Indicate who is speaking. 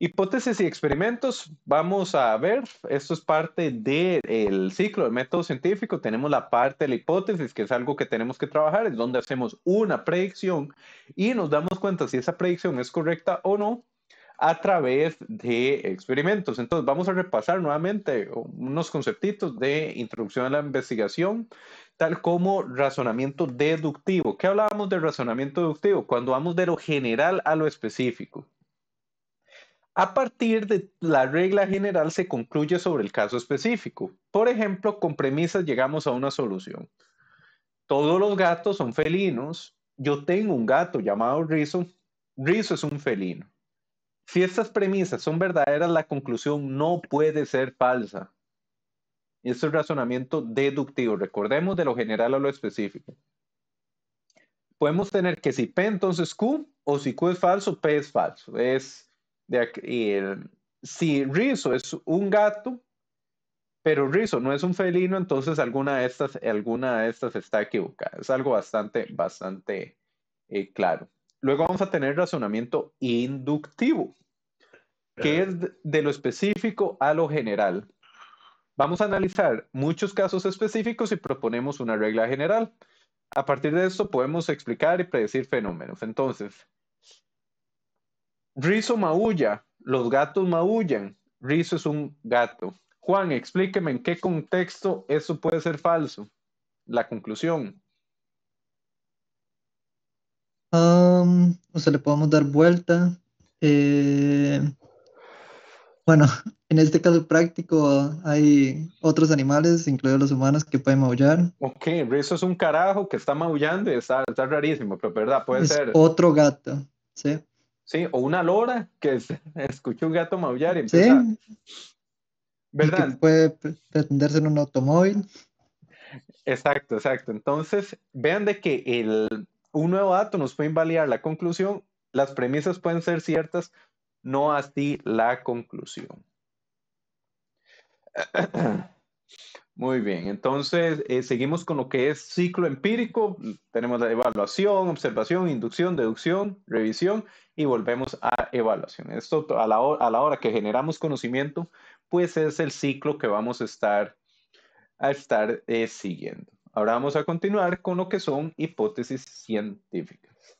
Speaker 1: Hipótesis y experimentos, vamos a ver, esto es parte del ciclo del método científico, tenemos la parte de la hipótesis, que es algo que tenemos que trabajar, es donde hacemos una predicción y nos damos cuenta si esa predicción es correcta o no a través de experimentos. Entonces vamos a repasar nuevamente unos conceptitos de introducción a la investigación, tal como razonamiento deductivo. ¿Qué hablábamos de razonamiento deductivo? Cuando vamos de lo general a lo específico. A partir de la regla general se concluye sobre el caso específico. Por ejemplo, con premisas llegamos a una solución. Todos los gatos son felinos. Yo tengo un gato llamado Rizo. Rizo es un felino. Si estas premisas son verdaderas, la conclusión no puede ser falsa. Este es razonamiento deductivo. Recordemos de lo general a lo específico. Podemos tener que si P entonces Q o si Q es falso, P es falso. Es el, si Rizzo es un gato, pero Rizzo no es un felino, entonces alguna de estas, alguna de estas está equivocada. Es algo bastante, bastante eh, claro. Luego vamos a tener razonamiento inductivo, que es de lo específico a lo general. Vamos a analizar muchos casos específicos y proponemos una regla general. A partir de esto podemos explicar y predecir fenómenos. Entonces, Rizo maulla, los gatos maullan. Rizo es un gato. Juan, explíqueme en qué contexto eso puede ser falso. La conclusión.
Speaker 2: Um, o sea, le podemos dar vuelta. Eh, bueno, en este caso práctico hay otros animales, incluidos los humanos, que pueden maullar.
Speaker 1: Ok, Rizo es un carajo que está maullando y está, rarísimo, pero verdad, puede ser. Otro gato, sí. ¿sí? O una lora que escuchó un gato maullar y empieza.
Speaker 2: ¿Sí? ¿Verdad? puede pretenderse en un automóvil.
Speaker 1: Exacto, exacto. Entonces, vean de que un nuevo dato nos puede invalidar la conclusión, las premisas pueden ser ciertas, no así la conclusión. Muy bien, entonces eh, seguimos con lo que es ciclo empírico. Tenemos la evaluación, observación, inducción, deducción, revisión y volvemos a evaluación. Esto a la, hora, que generamos conocimiento, pues es el ciclo que vamos a estar, eh, siguiendo. Ahora vamos a continuar con lo que son hipótesis científicas.